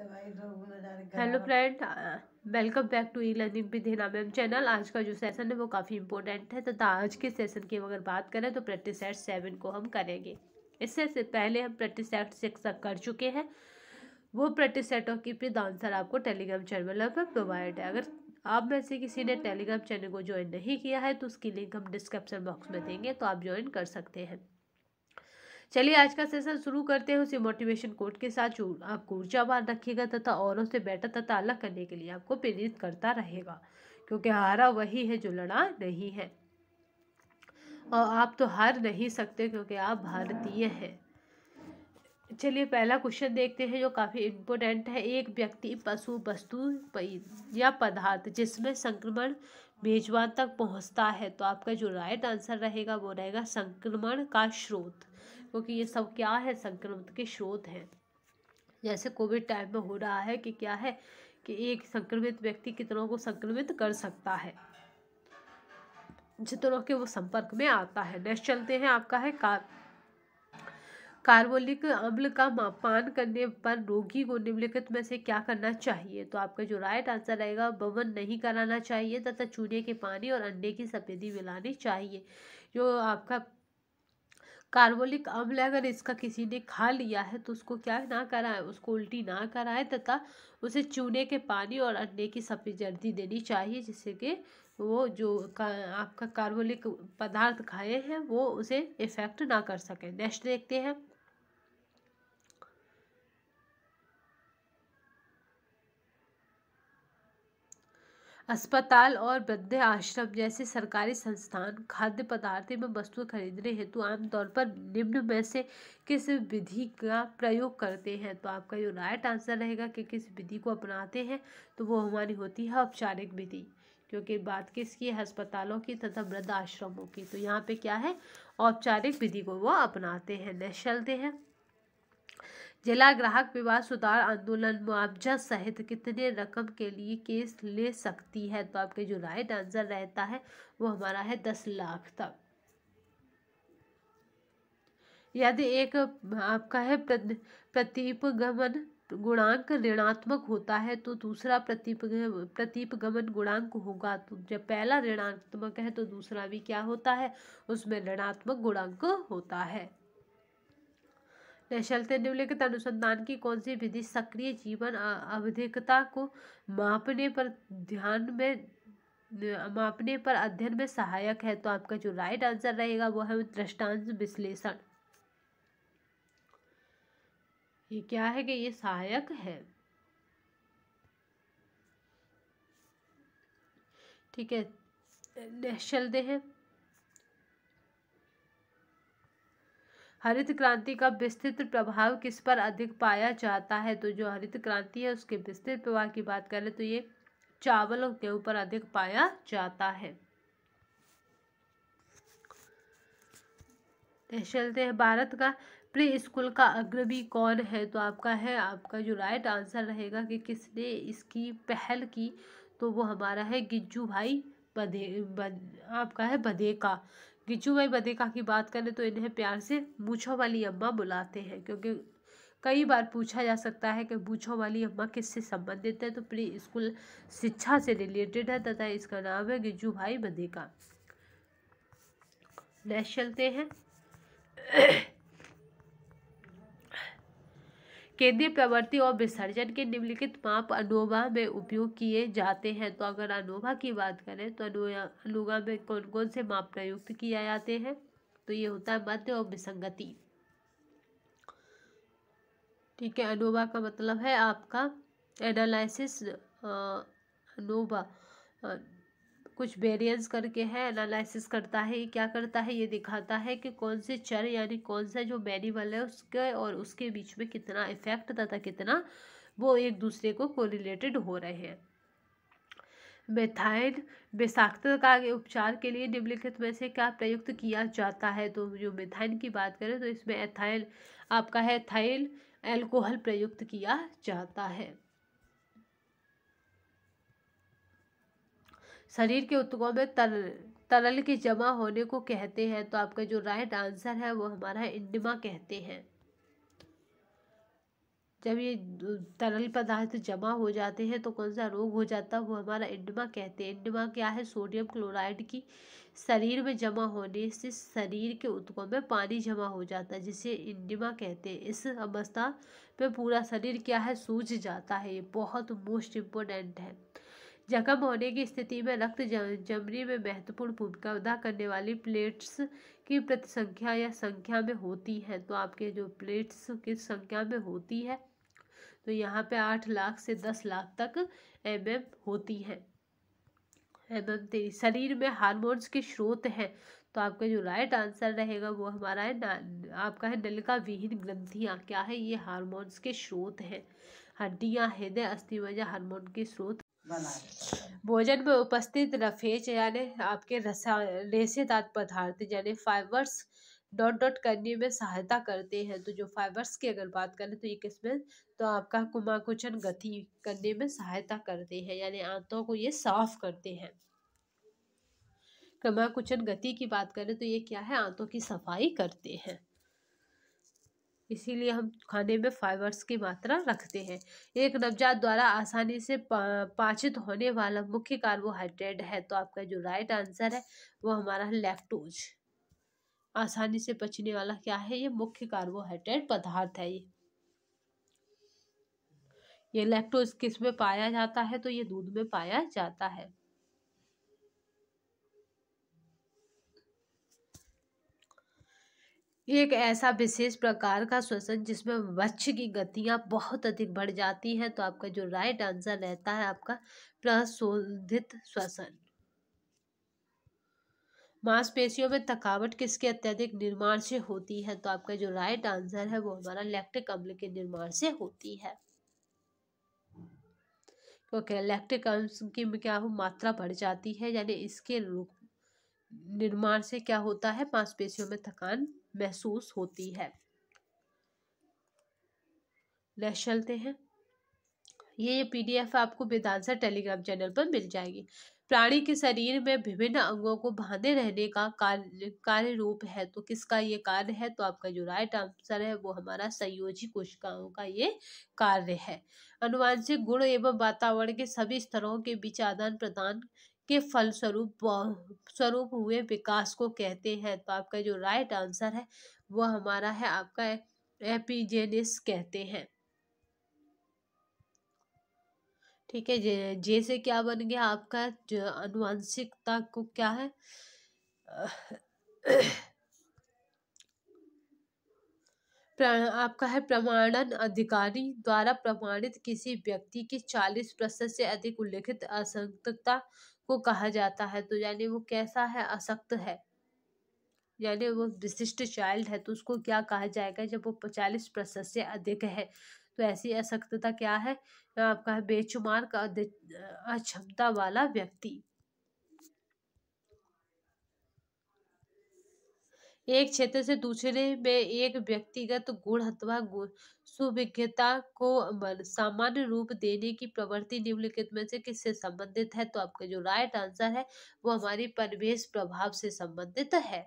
Hello friend welcome back to e learning with Hina ma'am channel आज का जो session है वो काफ़ी इंपॉर्टेंट है तथा आज के सेशन की अगर बात करें तो प्रैक्टिस सेट सेवन को हम करेंगे इससे से पहले हम प्रैक्टिस सेट सिक्स तक कर चुके हैं वो प्रैक्टिस सेटों की विद आंसर आपको टेलीग्राम चैनल पर प्रोवाइड है अगर आप में से किसी ने टेलीग्राम चैनल को ज्वाइन नहीं किया है तो उसकी लिंक हम डिस्क्रिप्शन बॉक्स में देंगे तो आप ज्वाइन कर सकते हैं चलिए आज का सेशन शुरू करते हैं उसी मोटिवेशन कोट के साथ जो आपको ऊर्जावान रखेगा तथा औरों से बेटर तथा अलग करने के लिए आपको प्रेरित करता रहेगा क्योंकि हारा वही है जो लड़ा नहीं है और आप तो हार नहीं सकते क्योंकि आप भारतीय हैं चलिए पहला क्वेश्चन देखते हैं जो काफ़ी इम्पोर्टेंट है एक व्यक्ति पशु वस्तु या पदार्थ जिसमें संक्रमण मेजबान तक पहुंचता है तो आपका जो राइट आंसर रहेगा वो रहेगा संक्रमण का स्रोत क्योंकि ये सब क्या है संक्रमण के स्रोत हैं जैसे कोविड टाइम में हो रहा है कि क्या है कि एक संक्रमित व्यक्ति कितनों को संक्रमित कर सकता है जितनों के वो संपर्क में आता है नेक्स्ट चलते हैं आपका है कार कार्बोलिक अम्ल का मापान करने पर रोगी को निम्नलिखित में से क्या करना चाहिए तो आपका जो राइट आंसर रहेगा बवन नहीं कराना चाहिए तथा चूने के पानी और अंडे की सफेदी मिलानी चाहिए जो आपका कार्बोलिक अम्ल अगर इसका किसी ने खा लिया है तो उसको क्या ना कराए उसको उल्टी ना कराए तथा उसे चूने के पानी और अंडे की सफ़ेद जर्दी देनी चाहिए जिससे कि वो जो का, आपका कार्बोलिक पदार्थ खाए हैं वो उसे इफ़ेक्ट ना कर सके नेक्स्ट देखते हैं अस्पताल और वृद्ध आश्रम जैसे सरकारी संस्थान खाद्य पदार्थ एवं वस्तु खरीदने हेतु आमतौर पर निम्न में से किस विधि का प्रयोग करते हैं तो आपका जो राइट आंसर रहेगा कि किस विधि को अपनाते हैं तो वो हमारी होती है औपचारिक विधि क्योंकि बात किसकी है अस्पतालों की तथा वृद्ध आश्रमों की तो यहाँ पे क्या है औपचारिक विधि को वो अपनाते हैं न चलते हैं जिला ग्राहक विवाद सुधार आंदोलन मुआवजा सहित कितने रकम के लिए केस ले सकती है तो आपके जो राइट आंसर रहता है वो हमारा है दस लाख तक यदि एक आपका है प्रतिपगमन गुणांक ऋणात्मक होता है तो दूसरा प्रतीप प्रतीपगमन गुणांक होगा तो जब पहला ऋणात्मक है तो दूसरा भी क्या होता है उसमें ऋणात्मक गुणांक होता है निशलते निम्नलिखित अनुसंधान की कौन सी विधि सक्रिय जीवन अवधिकता को मापने पर ध्यान में मापने पर अध्ययन में सहायक है तो आपका जो राइट आंसर रहेगा वो है दृष्टांत विश्लेषण ये क्या है कि ये सहायक है ठीक है हैं हरित क्रांति का विस्तृत प्रभाव किस पर अधिक पाया जाता है तो जो हरित क्रांति है उसके विस्तृत प्रभाव की बात करें तो ये चावलों के ऊपर अधिक पाया जाता है तो चलते हैं भारत का प्री स्कूल का अग्रवी कौन है तो आपका है आपका जो राइट आंसर रहेगा कि किसने इसकी पहल की तो वो हमारा है गिज्जू भाई बधे बद, आपका है का भाई बदेका की बात करें तो इन्हें प्यार से मूछों वाली अम्मा बुलाते हैं क्योंकि कई बार पूछा जा सकता है कि मूछों वाली अम्मा किससे संबंधित है तो प्री स्कूल शिक्षा से रिलेटेड है तथा इसका नाम है गिज्जू भाई बदेका नेक्स्ट चलते हैं केंद्रीय प्रवृत्ति और विसर्जन के निम्नलिखित माप अनोवा में उपयोग किए जाते हैं तो अगर अनोवा की बात करें तो अनुगा में कौन कौन से माप प्रयुक्त किया जाते हैं तो ये होता है मध्य और विसंगति ठीक है अनोवा का मतलब है आपका एनालिसिस अनोवा कुछ वेरियंस करके है एनालिसिस करता है ये क्या करता है ये दिखाता है कि कौन से चर यानी कौन सा जो मैनिवल है उसके और उसके बीच में कितना इफेक्ट तथा कितना वो एक दूसरे को कोरिलेटेड हो रहे हैं मेथाइन बेसाख्तर का उपचार के लिए निम्नलिखित में से क्या प्रयुक्त किया जाता है तो जो मेथाइन की बात करें तो इसमें एथाइल आपका है थाइल एल्कोहल प्रयुक्त किया जाता है शरीर के उत्तकों में तर तरल के जमा होने को कहते हैं तो आपका जो राइट आंसर है वो हमारा इंडिमा कहते हैं जब ये तरल पदार्थ जमा हो जाते हैं तो कौन सा रोग हो जाता है वो हमारा इंडमा कहते हैं इंडमा क्या है सोडियम क्लोराइड की शरीर में जमा होने से शरीर के उत्कों में पानी जमा हो जाता है जिसे इंडमा कहते हैं इस अवस्था में पूरा शरीर क्या है सूज जाता है ये बहुत मोस्ट इम्पोर्टेंट है जख्म होने की स्थिति में रक्त जमनी में महत्वपूर्ण भूमिका अदा करने वाली प्लेट्स की प्रति संख्या या संख्या में होती है तो आपके जो प्लेट्स किस संख्या में होती है तो यहाँ पे आठ लाख से दस लाख तक एम एम होती है एम एम तेरी शरीर में हारमोन्स के स्रोत हैं तो आपका जो राइट आंसर रहेगा वो हमारा है आपका है नलका विहीन ग्रंथियाँ क्या है ये हारमोन्स के स्रोत हैं हड्डियाँ हृदय वजह हार्मोन के स्रोत भोजन में उपस्थित रफेज यानी आपके रसा रेशेदार पदार्थ यानी फाइबर्स डॉट डॉट करने में सहायता करते हैं तो जो फाइबर्स की अगर बात करें तो ये किसमें तो आपका कुमाकुचन गति करने में सहायता करते हैं यानी आंतों को ये साफ करते हैं कुमाकुचन गति की बात करें तो ये क्या है आंतों की सफाई करते हैं इसीलिए हम खाने में फाइबर्स की मात्रा रखते हैं एक नवजात द्वारा आसानी से पाचित होने वाला मुख्य कार्बोहाइड्रेट है तो आपका जो राइट आंसर है वो हमारा लेफ्टोज आसानी से पचने वाला क्या है ये मुख्य कार्बोहाइड्रेट पदार्थ है ये ये लैक्टोज किस में पाया जाता है तो ये दूध में पाया जाता है एक ऐसा विशेष प्रकार का श्वसन जिसमें वक्ष की गतियाँ बहुत अधिक बढ़ जाती हैं तो आपका जो राइट आंसर रहता है आपका प्रशोधित श्वसन मांसपेशियों में थकावट किसके अत्यधिक निर्माण से होती है तो आपका जो राइट आंसर है वो हमारा लैक्टिक अम्ल के निर्माण से होती है ओके लैक्टिक अम्ल की क्या हो मात्रा बढ़ जाती है यानी इसके निर्माण से क्या होता है मांसपेशियों में थकान महसूस होती है नेक्स्ट चलते हैं ये ये पीडीएफ आपको वेदांसा टेलीग्राम चैनल पर मिल जाएगी प्राणी के शरीर में विभिन्न अंगों को बांधे रहने का कार्य रूप है तो किसका ये कार्य है तो आपका जो राइट आंसर है वो हमारा संयोजी कोशिकाओं का ये कार्य है अनुवांशिक गुण एवं वातावरण के सभी स्तरों के बीच आदान प्रदान के फल स्वरूप हुए विकास को कहते हैं तो आपका जो राइट आंसर है वो हमारा है आपका एपिजेनिस कहते हैं ठीक है जैसे क्या बन गया आपका अनुवांशिकता को क्या है आपका है प्रमाणन अधिकारी द्वारा प्रमाणित किसी व्यक्ति की चालीस प्रतिशत से अधिक उल्लेखित असंतता को कहा जाता है तो यानी वो कैसा है असक्त है यानी वो विशिष्ट चाइल्ड है तो उसको क्या कहा जाएगा जब वो पचालीस प्रतिशत से अधिक है तो ऐसी असक्तता क्या है आपका बेचुमार का अक्षमता वाला व्यक्ति एक क्षेत्र से दूसरे में एक व्यक्तिगत गुण अथवा सुविज्ञता को सामान्य रूप देने की प्रवृत्ति निम्नलिखित में से किससे संबंधित है तो आपका जो राइट आंसर है वो हमारी परिवेश प्रभाव से संबंधित है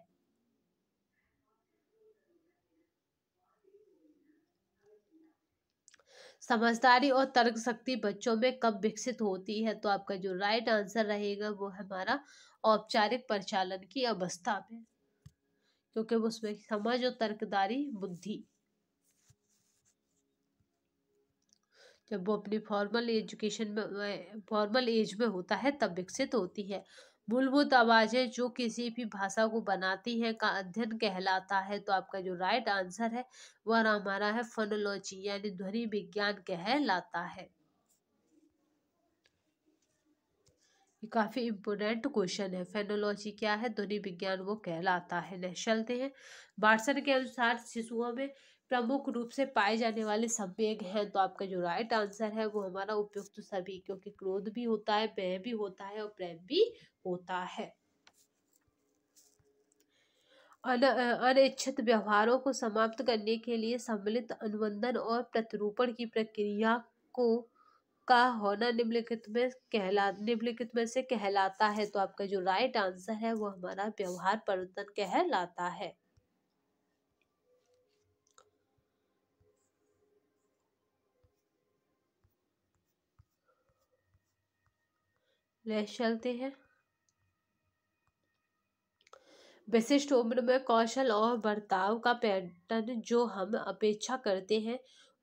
समझदारी और तर्क शक्ति बच्चों में कब विकसित होती है तो आपका जो राइट आंसर रहेगा वो हमारा औपचारिक परिचालन की अवस्था में क्योंकि उसमें समझ और तर्कदारी बुद्धि जब वो अपनी फॉर्मल एजुकेशन में फॉर्मल एज में होता है तब विकसित होती है मूलभूत आवाज़ें जो किसी भी भाषा को बनाती हैं का अध्ययन कहलाता है तो आपका जो राइट आंसर है वह हमारा है फोनोलॉजी यानी ध्वनि विज्ञान कहलाता है ये काफ़ी इम्पोर्टेंट क्वेश्चन है फेनोलॉजी क्या है ध्वनि विज्ञान वो कहलाता है चलते हैं बार्सन के अनुसार शिशुओं में प्रमुख रूप से पाए जाने वाले संवेग हैं तो आपका जो राइट आंसर है वो हमारा उपयुक्त तो सभी क्योंकि क्रोध भी होता है भय भी होता है और प्रेम भी होता है अन अनिच्छित व्यवहारों को समाप्त करने के लिए सम्मिलित अनुबंधन और प्रतिरूपण की प्रक्रिया को का होना निम्नलिखित में कहला निम्नलिखित में से कहलाता है तो आपका जो राइट आंसर है वो हमारा व्यवहार परिवर्तन कहलाता है चलते हैं विशिष्ट उम्र में कौशल और बर्ताव का पैटर्न जो हम अपेक्षा करते हैं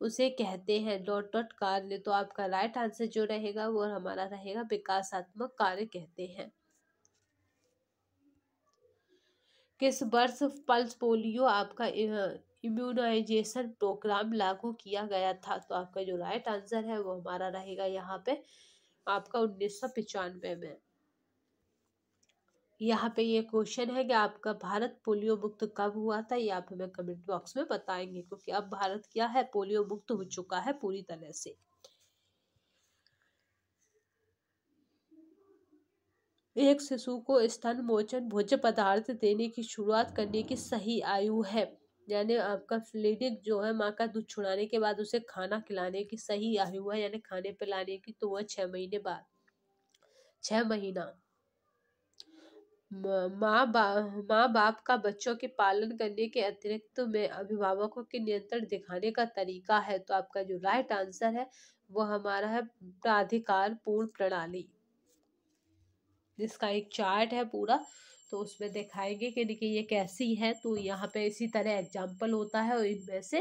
उसे कहते हैं डॉट डॉट कार्य तो आपका राइट आंसर जो रहेगा वो हमारा रहेगा विकासात्मक कार्य कहते हैं किस वर्ष पल्स पोलियो आपका इम्यूनाइजेशन प्रोग्राम लागू किया गया था तो आपका जो राइट आंसर है वो हमारा रहेगा यहाँ पे आपका उन्नीस सौ पचानवे में यहाँ पे ये क्वेश्चन है कि आपका भारत पोलियो मुक्त कब हुआ था ये आप हमें कमेंट बॉक्स में बताएंगे क्योंकि अब भारत क्या है पोलियो मुक्त हो चुका है पूरी तरह से एक शिशु को स्तन मोचन भोज्य पदार्थ देने की शुरुआत करने की सही आयु है यानी आपका फ्लिडिक जो है माँ का दूध छुड़ाने के बाद उसे खाना खिलाने की सही आयु है यानी खाने पिलाने की तो वह छः महीने बाद छः महीना माँ बा माँ बाप का बच्चों के पालन करने के अतिरिक्त में अभिभावकों के नियंत्रण दिखाने का तरीका है तो आपका जो राइट आंसर है वो हमारा है प्राधिकार पूर्ण प्रणाली जिसका एक चार्ट है पूरा तो उसमें दिखाएंगे कि देखिए ये कैसी है तो यहाँ पे इसी तरह एग्जाम्पल होता है और इनमें से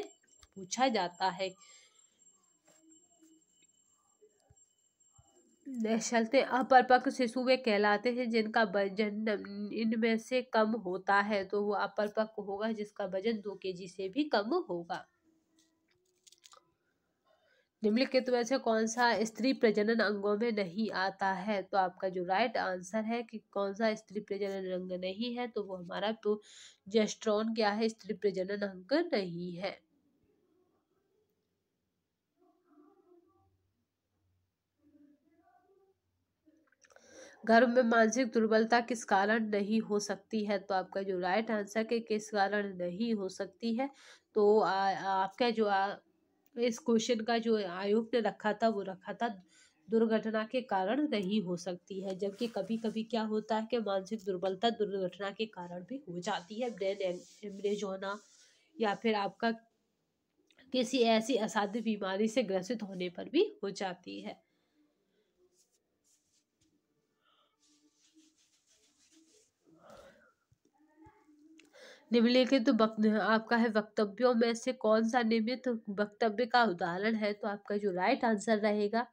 पूछा जाता है चलते अपरपक शिशु वे कहलाते हैं जिनका वजन इनमें से कम होता है तो वो अपरपक् होगा जिसका वजन दो के से भी कम होगा निम्नलिखित में से कौन सा स्त्री प्रजनन अंगों में नहीं आता है तो आपका जो राइट आंसर है कि कौन सा स्त्री प्रजनन अंग नहीं है तो वो हमारा तो जेस्ट्रॉन क्या है स्त्री प्रजनन अंग नहीं है घर में मानसिक दुर्बलता किस कारण नहीं हो सकती है तो आपका जो राइट आंसर के किस कारण नहीं हो सकती है तो आपका जो आ, इस क्वेश्चन का जो आयोग ने रखा था वो रखा था दुर्घटना के कारण नहीं हो सकती है जबकि कभी कभी क्या होता है कि मानसिक दुर्बलता दुर्घटना के कारण भी हो जाती है ब्रेन एमरेज होना या फिर आपका किसी ऐसी असाध्य बीमारी से ग्रसित होने पर भी हो जाती है निम्नलिखित तो आपका है वक्तव्यों में से कौन सा नियमित वक्तव्य का उदाहरण है तो आपका जो राइट आंसर रहेगा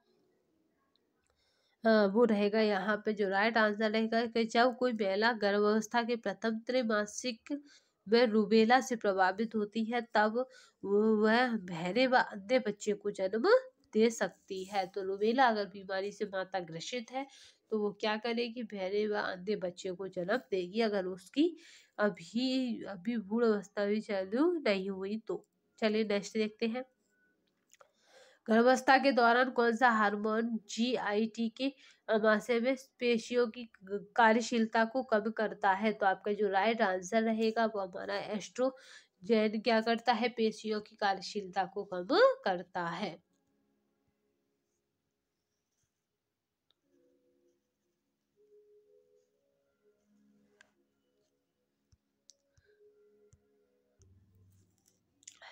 वो रहेगा यहाँ पे जो राइट आंसर रहेगा कि जब कोई महिला गर्भावस्था के प्रथम त्रैमासिक वह रूबेला से प्रभावित होती है तब वह बहरे व अन्य बच्चे को जन्म दे सकती है तो रूबेला अगर बीमारी से माता ग्रसित है तो वो क्या करेगी बहरे व अंधे बच्चे को जन्म देगी अगर उसकी अभी अभी बूढ़ अवस्था भी चालू नहीं हुई तो चलिए नेक्स्ट देखते हैं गर्भावस्था के दौरान कौन सा हार्मोन जीआईटी के अमाशय में पेशियों की कार्यशीलता को कम करता है तो आपका जो राइट आंसर रहेगा वो हमारा एस्ट्रोजेन क्या करता है पेशियों की कार्यशीलता को कम करता है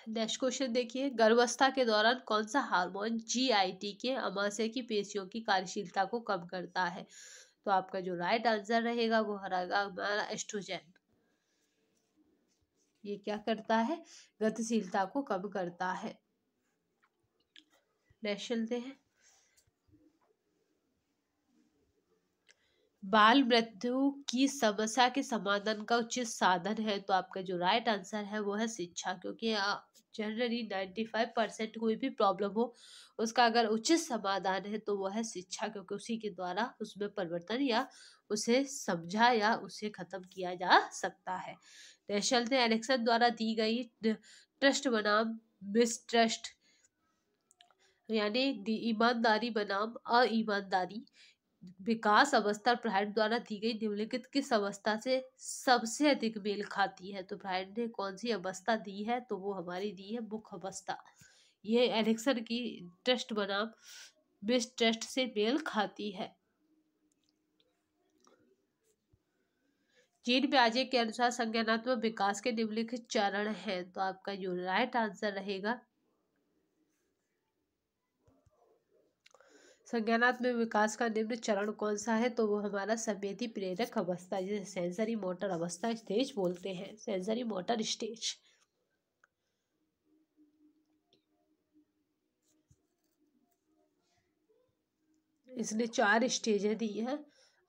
नेक्स्ट क्वेश्चन देखिए गर्भावस्था के दौरान कौन सा हार्मोन जीआईटी के अमाशय की पेशियों की कार्यशीलता को कम करता है तो आपका जो राइट आंसर रहेगा वो हमारा एस्ट्रोजन ये क्या करता है गतिशीलता को कम करता है नेक्स्ट चलते हैं बाल मृत्यु की समस्या के समाधान का उचित साधन है तो आपका जो राइट आंसर है वो है शिक्षा क्योंकि जनरली नाइन्टी फाइव परसेंट कोई भी प्रॉब्लम हो उसका अगर उचित समाधान है तो वह है शिक्षा क्योंकि उसी के द्वारा उसमें परिवर्तन या उसे समझा या उसे खत्म किया जा सकता है नेशनल तो ने एलेक्सन द्वारा दी गई ट्रस्ट बनाम मिसट्रस्ट यानी ईमानदारी बनाम अईमानदारी विकास अवस्था ब्राइट द्वारा दी गई निम्नलिखित किस अवस्था से सबसे अधिक मेल खाती है तो ब्राइट ने कौन सी अवस्था दी है तो वो हमारी दी है मुख्य अवस्था ये एलेक्सन की टेस्ट बनाम मिस टेस्ट से मेल खाती है जीन ब्याजे के अनुसार संज्ञानात्मक विकास के निम्नलिखित चरण हैं तो आपका जो राइट आंसर रहेगा संज्ञानात्मक विकास का निम्न चरण कौन सा है तो वो हमारा संवेदी प्रेरक अवस्था जिसे सेंसरी मोटर अवस्था स्टेज बोलते हैं सेंसरी मोटर स्टेज इसने चार स्टेजें दी हैं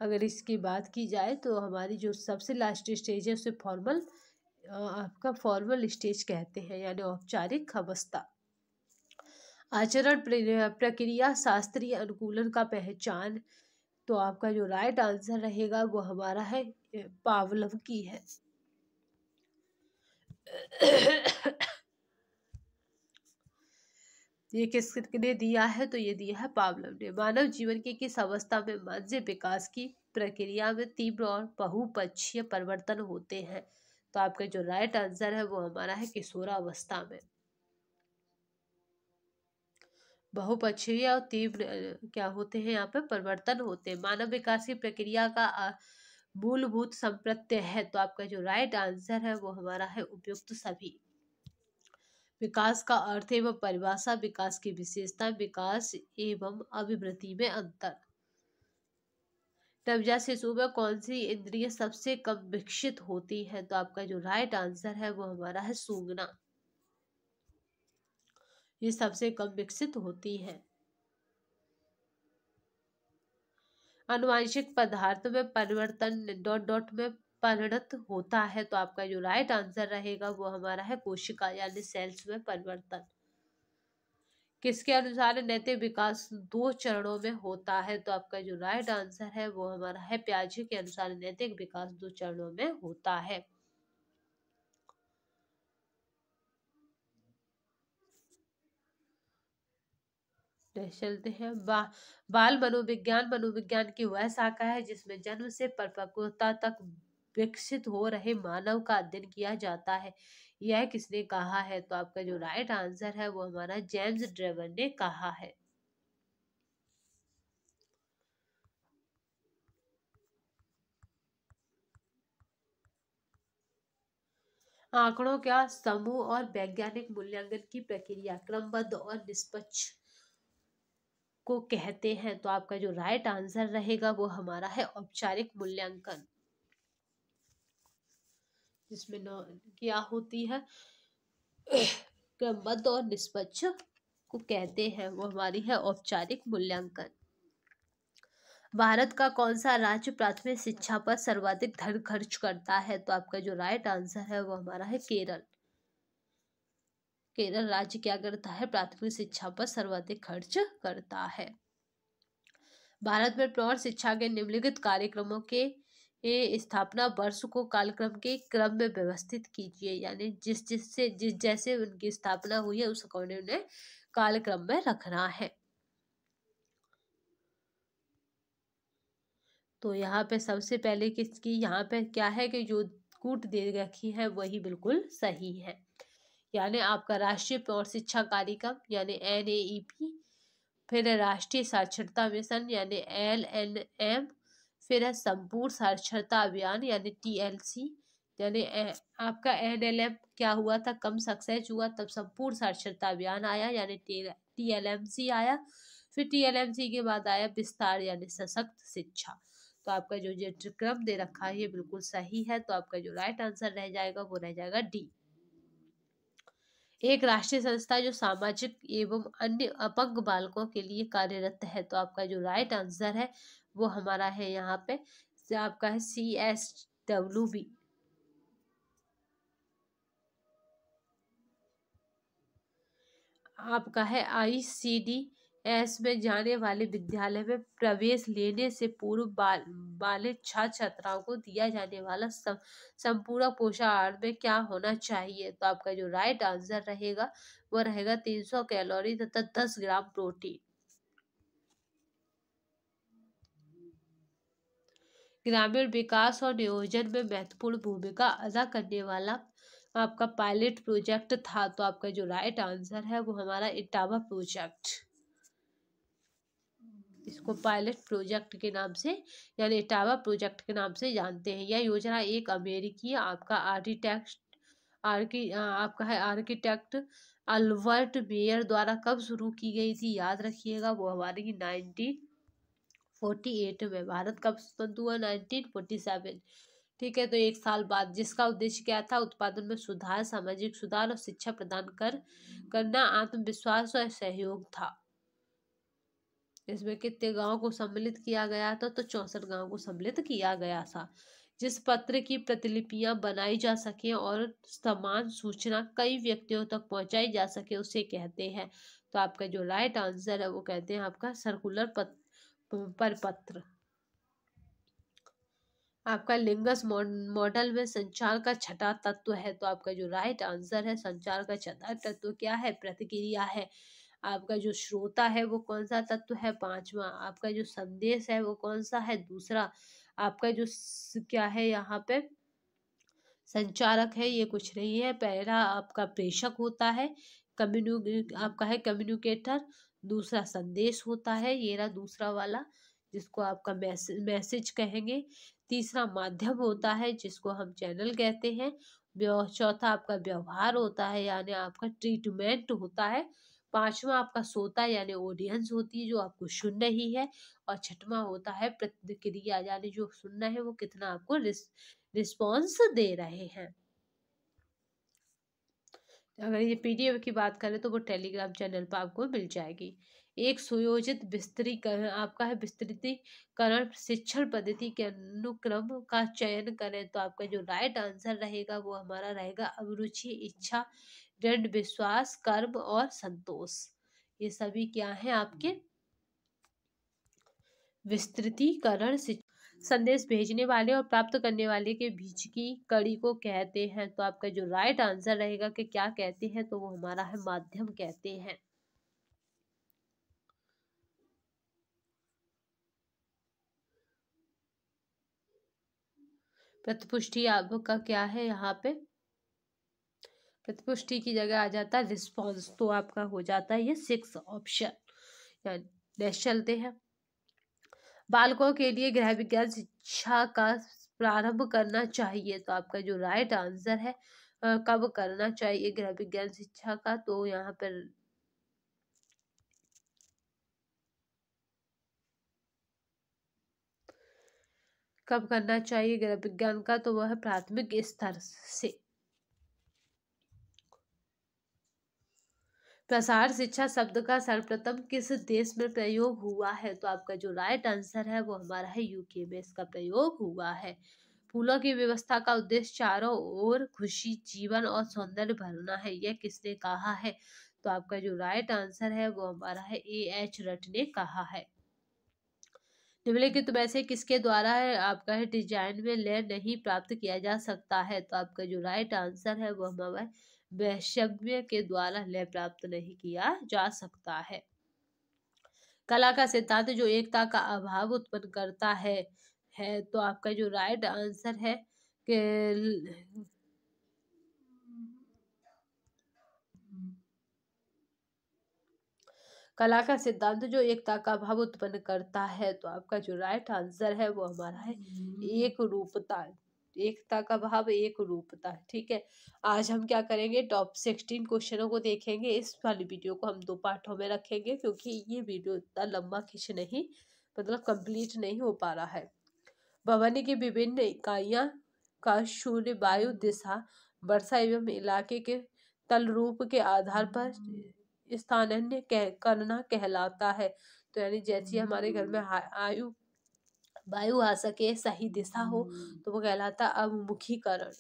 अगर इसकी बात की जाए तो हमारी जो सबसे लास्ट स्टेज है उसे फॉर्मल आपका फॉर्मल स्टेज कहते हैं यानी औपचारिक अवस्था आचरण प्रक्रिया शास्त्रीय अनुकूलन का पहचान तो आपका जो राइट आंसर रहेगा वो हमारा है पावलव की है ये किस ने दिया है तो ये दिया है पावलव ने मानव जीवन की किस अवस्था में मानसिक विकास की प्रक्रिया में तीव्र और बहुपक्षीय परिवर्तन होते हैं तो आपका जो राइट आंसर है वो हमारा है किशोरावस्था में बहुपक्षीय और तीव्र क्या होते हैं यहाँ पे परिवर्तन होते हैं मानव विकास की प्रक्रिया का मूलभूत संप्रत्य है तो आपका जो राइट आंसर है वो हमारा है उपयुक्त सभी विकास का अर्थ एवं परिभाषा विकास की विशेषता विकास एवं अभिवृद्धि में अंतर नवजात शिशु में कौन सी इंद्रिय सबसे कम विकसित होती है तो आपका जो राइट आंसर है वो हमारा है सूंघना ये सबसे कम विकसित होती है अनुवांशिक पदार्थ में परिवर्तन डॉट डॉट में परिणत होता है तो आपका जो राइट आंसर रहेगा वो हमारा है कोशिका यानी सेल्स में परिवर्तन किसके अनुसार नैतिक विकास दो चरणों में होता है तो आपका जो राइट आंसर है वो हमारा है प्याजी के अनुसार नैतिक विकास दो चरणों में होता है चलते हैं बा, बाल मनोविज्ञान मनोविज्ञान की वह शाखा है जिसमें जन्म से परिपक्वता तक विकसित हो रहे मानव का अध्ययन किया जाता है यह किसने कहा है तो आपका जो राइट आंसर है वो हमारा जेम्स ड्रेवर ने कहा है आंकड़ों का समूह और वैज्ञानिक मूल्यांकन की प्रक्रिया क्रमबद्ध और निष्पक्ष को कहते हैं तो आपका जो राइट आंसर रहेगा वो हमारा है औपचारिक मूल्यांकन जिसमें न क्या होती है क्रमबद्ध और निष्पक्ष को कहते हैं वो हमारी है औपचारिक मूल्यांकन भारत का कौन सा राज्य प्राथमिक शिक्षा पर सर्वाधिक धन खर्च करता है तो आपका जो राइट आंसर है वो हमारा है केरल केरल राज्य क्या करता है प्राथमिक शिक्षा पर सर्वाधिक खर्च करता है भारत में प्रौढ़ शिक्षा के निम्नलिखित कार्यक्रमों के स्थापना वर्ष को कालक्रम के क्रम में व्यवस्थित कीजिए यानी जिस से जिस जैसे उनकी स्थापना हुई है उस अकॉर्डिंग उन्हें कालक्रम में रखना है तो यहाँ पे सबसे पहले किसकी यहाँ पे क्या है कि जो कूट दे रखी है वही बिल्कुल सही है यानी आपका राष्ट्रीय प्रौढ़ शिक्षा कार्यक्रम यानी एन ए ई पी फिर राष्ट्रीय साक्षरता मिशन यानी एल एन एम फिर है संपूर्ण साक्षरता अभियान यानी टी एल सी यानी आपका एन एल एम क्या हुआ था कम सक्सेस हुआ तब संपूर्ण साक्षरता अभियान आया यानी टी एल एम सी आया फिर टी एल एम सी के बाद आया विस्तार यानी सशक्त शिक्षा तो आपका जो जो क्रम दे रखा है ये बिल्कुल सही है तो आपका जो राइट आंसर रह जाएगा वो रह जाएगा डी एक राष्ट्रीय संस्था जो सामाजिक एवं अन्य अपंग बालकों के लिए कार्यरत है तो आपका जो राइट आंसर है वो हमारा है यहाँ पे आपका है सी एस डब्ल्यू बी आपका है आई सी डी एस में जाने वाले विद्यालय में प्रवेश लेने से पूर्व बाल बालिक छात्र छात्राओं को दिया जाने वाला सम, पोषाहार में क्या होना चाहिए तो आपका जो राइट आंसर रहेगा वह रहेगा तीन सौ कैलोरी तथा दस ग्राम प्रोटीन ग्रामीण विकास और नियोजन में महत्वपूर्ण भूमिका अदा करने वाला आपका पायलट प्रोजेक्ट था तो आपका जो राइट आंसर है वो हमारा इटावा प्रोजेक्ट इसको पायलट प्रोजेक्ट के नाम से यानी इटावा प्रोजेक्ट के नाम से जानते हैं यह योजना एक अमेरिकी आपका आर्किटेक्ट आर्की आपका है आर्किटेक्ट अल्बर्ट मेयर द्वारा कब शुरू की गई थी याद रखिएगा वो हमारी नाइनटीन फोर्टी एट में भारत कब स्वतंत्र हुआ नाइनटीन फोर्टी सेवन ठीक है तो एक साल बाद जिसका उद्देश्य क्या था उत्पादन में सुधार सामाजिक सुधार और शिक्षा प्रदान कर करना आत्मविश्वास और सहयोग था इसमें कितने गांव को सम्मिलित किया गया था तो चौंसठ गांव को सम्मिलित किया गया था जिस पत्र की प्रतिलिपियां बनाई जा सके और समान सूचना कई व्यक्तियों तक पहुंचाई जा सके उसे कहते हैं तो आपका जो राइट आंसर है वो कहते हैं आपका सर्कुलर पत, परिपत्र आपका लिंगस मॉडल में संचार का छठा तत्व है तो आपका जो राइट आंसर है संचार का छठा तत्व क्या है प्रतिक्रिया है आपका जो श्रोता है वो कौन सा तत्व है पांचवा आपका जो संदेश है वो कौन सा है दूसरा आपका जो क्या है यहाँ पे संचारक है ये कुछ नहीं है पहला आपका प्रेषक होता है कम्युनु आपका है कम्युनिकेटर दूसरा संदेश होता है ये रहा दूसरा वाला जिसको आपका मैसे मैसेज कहेंगे तीसरा माध्यम होता है जिसको हम चैनल कहते हैं चौथा आपका व्यवहार होता है यानी आपका ट्रीटमेंट होता है पांचवा आपका सोता यानी ऑडियंस होती है जो आपको सुन रही है और छठवा होता है प्रतिक्रिया यानी जो सुनना है वो कितना आपको रिस्पॉन्स दे रहे हैं तो अगर ये पीडीएफ की बात करें तो वो टेलीग्राम चैनल पर आपको मिल जाएगी एक सुयोजित विस्तृतीकरण आपका है विस्तृतीकरण शिक्षण पद्धति के अनुक्रम का चयन करें तो आपका जो राइट आंसर रहेगा वो हमारा रहेगा अभिरुचि इच्छा दृढ़ विश्वास कर्म और संतोष ये सभी क्या है आपके विस्तृतीकरण संदेश भेजने वाले और प्राप्त करने वाले के बीच की कड़ी को कहते हैं तो आपका जो राइट आंसर रहेगा कि क्या कहते हैं तो वो हमारा है माध्यम कहते हैं प्रतिपुष्टि आपका क्या है यहाँ पे प्रतिपुष्टि की जगह आ जाता है रिस्पॉन्स तो आपका हो जाता है ये सिक्स ऑप्शन नेक्स्ट चलते हैं बालकों के लिए गृह विज्ञान शिक्षा का प्रारंभ करना चाहिए तो आपका जो राइट आंसर है कब करना चाहिए गृह विज्ञान शिक्षा का तो यहाँ पर कब करना चाहिए गृह विज्ञान का तो वह प्राथमिक स्तर से प्रसार शिक्षा शब्द का सर्वप्रथम किस देश में प्रयोग हुआ है तो आपका जो राइट आंसर है वो हमारा है यूके में इसका प्रयोग हुआ है फूलों की व्यवस्था का उद्देश्य चारों ओर खुशी जीवन और सौंदर्य भरना है यह किसने कहा है तो आपका जो राइट आंसर है वो हमारा है ए एच रट ने कहा है निम्नलिखित में से किसके द्वारा है आपका है डिजाइन में लय नहीं प्राप्त किया जा सकता है तो आपका जो राइट आंसर है वो हमारा वैषम्य के द्वारा लय प्राप्त नहीं किया जा सकता है कला का सिद्धांत जो एकता का अभाव उत्पन्न करता है है तो आपका जो राइट आंसर है कि कला का सिद्धांत जो एकता का भाव उत्पन्न करता है तो आपका जो राइट आंसर है वो हमारा है हम्म। एक रूपता एकता का भाव एक रूपता ठीक है आज हम क्या करेंगे टॉप सिक्सटीन क्वेश्चनों को देखेंगे इस वाली वीडियो को हम दो पार्टों में रखेंगे क्योंकि ये वीडियो इतना लंबा खींच नहीं मतलब कंप्लीट नहीं हो पा रहा है भवन की विभिन्न इकाइयाँ का शून्य वायु दिशा वर्षा एवं इलाके के तल रूप के आधार पर स्थानन्य कह, करना कहलाता है तो यानी जैसी हमारे घर में आयु वायु आ सके सही दिशा हो हम्म। तो वो कहलाता अभिमुखीकरण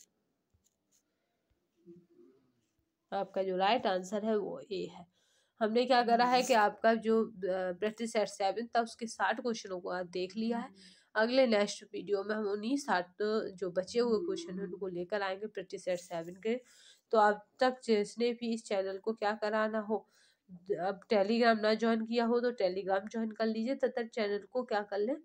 आपका जो राइट आंसर है वो ए है हमने क्या करा है हम्म। कि आपका जो ब्रिटिश एट सेवन था उसके साठ क्वेश्चनों को आप देख लिया है हम्म। अगले नेक्स्ट वीडियो में हम उन्हीं सात जो बचे हुए क्वेश्चन हैं उनको लेकर आएंगे ब्रिटिश एट सेवन के तो अब तक जिसने भी इस चैनल को क्या कराना हो अब टेलीग्राम ना ज्वाइन किया हो तो टेलीग्राम ज्वाइन कर लीजिए तथा चैनल को क्या कर लें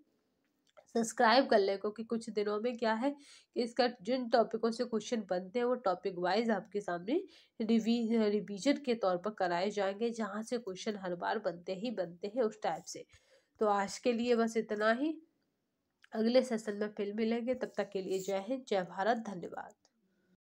सब्सक्राइब कर ले क्योंकि कुछ दिनों में क्या है कि इसका जिन टॉपिकों से क्वेश्चन बनते हैं वो टॉपिक वाइज आपके सामने रिवीजन के तौर पर कराए जाएंगे जहाँ से क्वेश्चन हर बार बनते ही बनते हैं उस टाइप से तो आज के लिए बस इतना ही अगले सेशन में फिर मिलेंगे तब तक के लिए जय हिंद जय भारत धन्यवाद